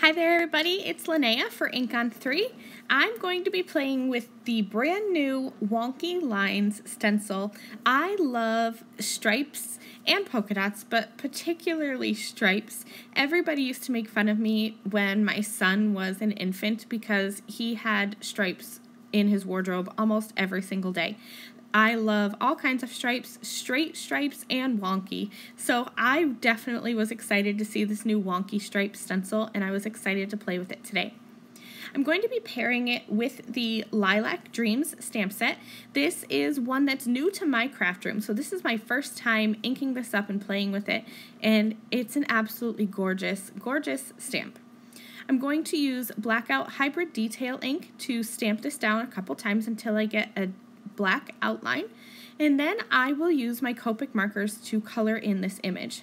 Hi there everybody, it's Linnea for Ink on 3. I'm going to be playing with the brand new Wonky Lines stencil. I love stripes and polka dots, but particularly stripes. Everybody used to make fun of me when my son was an infant because he had stripes in his wardrobe almost every single day. I love all kinds of stripes, straight stripes, and wonky. So I definitely was excited to see this new wonky stripe stencil, and I was excited to play with it today. I'm going to be pairing it with the Lilac Dreams stamp set. This is one that's new to my craft room, so this is my first time inking this up and playing with it, and it's an absolutely gorgeous, gorgeous stamp. I'm going to use Blackout Hybrid Detail ink to stamp this down a couple times until I get a black outline. And then I will use my Copic markers to color in this image.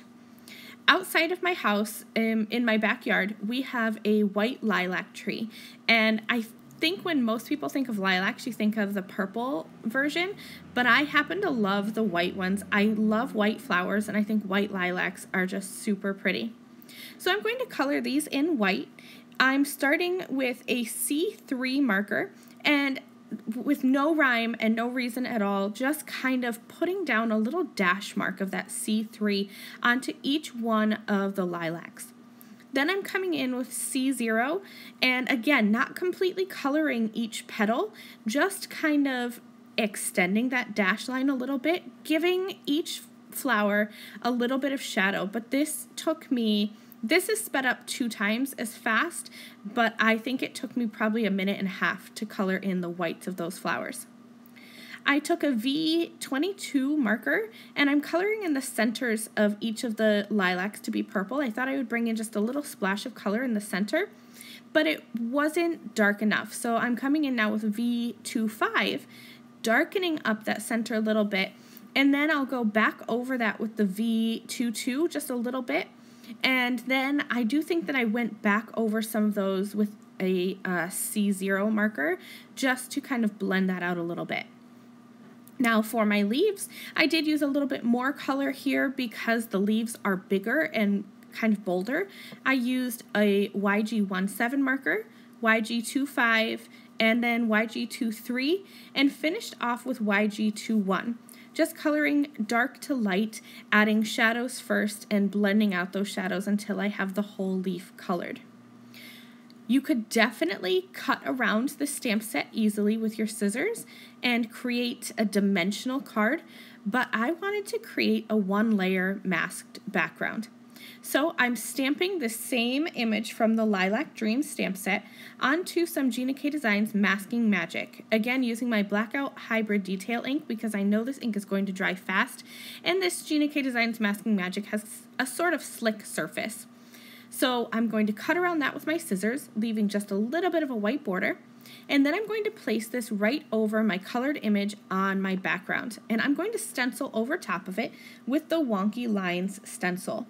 Outside of my house, um, in my backyard, we have a white lilac tree. And I think when most people think of lilacs, you think of the purple version, but I happen to love the white ones. I love white flowers, and I think white lilacs are just super pretty. So I'm going to color these in white. I'm starting with a C3 marker and with no rhyme and no reason at all, just kind of putting down a little dash mark of that C3 onto each one of the lilacs. Then I'm coming in with C0 and again, not completely coloring each petal, just kind of extending that dash line a little bit, giving each flower, a little bit of shadow, but this took me, this is sped up two times as fast, but I think it took me probably a minute and a half to color in the whites of those flowers. I took a V22 marker and I'm coloring in the centers of each of the lilacs to be purple. I thought I would bring in just a little splash of color in the center, but it wasn't dark enough. So I'm coming in now with V25, darkening up that center a little bit and then I'll go back over that with the V22 just a little bit. And then I do think that I went back over some of those with a uh, C0 marker just to kind of blend that out a little bit. Now for my leaves, I did use a little bit more color here because the leaves are bigger and kind of bolder. I used a YG17 marker, YG25, and then YG23, and finished off with YG21 just coloring dark to light, adding shadows first and blending out those shadows until I have the whole leaf colored. You could definitely cut around the stamp set easily with your scissors and create a dimensional card, but I wanted to create a one layer masked background. So I'm stamping the same image from the Lilac Dream stamp set onto some Gina K Designs Masking Magic. Again, using my Blackout Hybrid Detail ink because I know this ink is going to dry fast. And this Gina K Designs Masking Magic has a sort of slick surface. So I'm going to cut around that with my scissors, leaving just a little bit of a white border. And then I'm going to place this right over my colored image on my background. And I'm going to stencil over top of it with the Wonky Lines stencil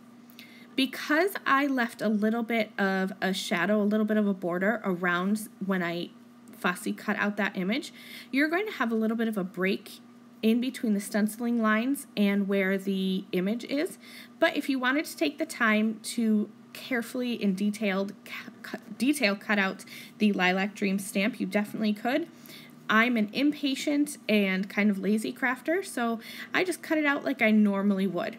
because I left a little bit of a shadow, a little bit of a border around when I fussy cut out that image, you're going to have a little bit of a break in between the stenciling lines and where the image is. But if you wanted to take the time to carefully and detailed detail cut out the Lilac Dream stamp, you definitely could. I'm an impatient and kind of lazy crafter, so I just cut it out like I normally would.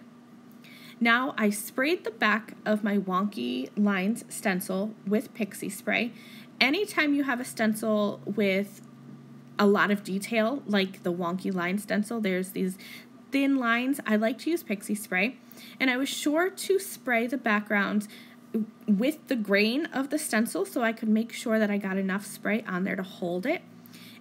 Now I sprayed the back of my wonky lines stencil with pixie spray. Anytime you have a stencil with a lot of detail, like the wonky line stencil, there's these thin lines. I like to use pixie spray. And I was sure to spray the background with the grain of the stencil so I could make sure that I got enough spray on there to hold it.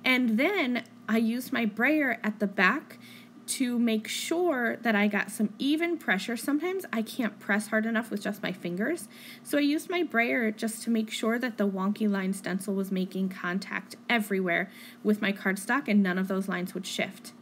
And then I used my brayer at the back to make sure that I got some even pressure. Sometimes I can't press hard enough with just my fingers, so I used my brayer just to make sure that the wonky line stencil was making contact everywhere with my cardstock and none of those lines would shift.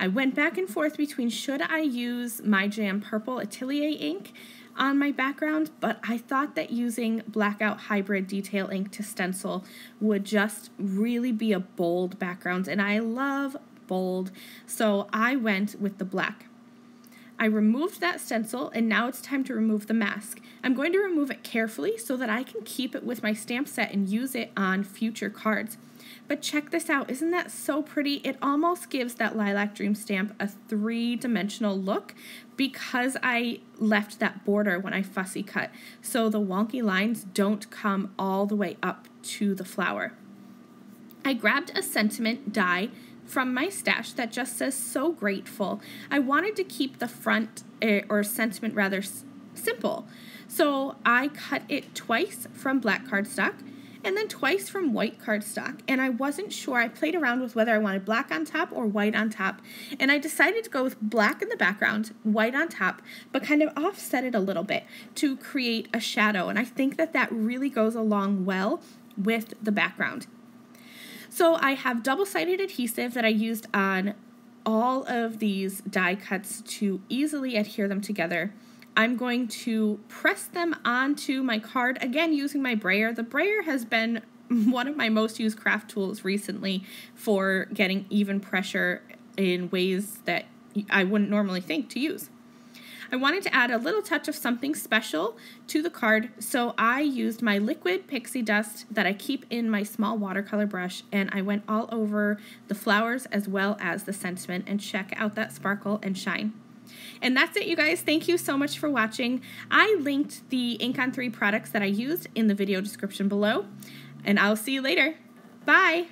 I went back and forth between should I use my Jam Purple Atelier ink on my background, but I thought that using Blackout Hybrid Detail Ink to stencil would just really be a bold background, and I love bold, so I went with the black. I removed that stencil and now it's time to remove the mask. I'm going to remove it carefully so that I can keep it with my stamp set and use it on future cards. But check this out, isn't that so pretty? It almost gives that Lilac Dream stamp a three-dimensional look because I left that border when I fussy cut. So the wonky lines don't come all the way up to the flower. I grabbed a sentiment die from my stash that just says so grateful. I wanted to keep the front eh, or sentiment rather simple. So I cut it twice from black cardstock and then twice from white cardstock. And I wasn't sure. I played around with whether I wanted black on top or white on top. And I decided to go with black in the background, white on top, but kind of offset it a little bit to create a shadow. And I think that that really goes along well with the background. So I have double-sided adhesive that I used on all of these die cuts to easily adhere them together. I'm going to press them onto my card again using my brayer. The brayer has been one of my most used craft tools recently for getting even pressure in ways that I wouldn't normally think to use. I wanted to add a little touch of something special to the card, so I used my liquid pixie dust that I keep in my small watercolor brush, and I went all over the flowers as well as the sentiment, and check out that sparkle and shine. And that's it, you guys. Thank you so much for watching. I linked the Ink on 3 products that I used in the video description below, and I'll see you later. Bye!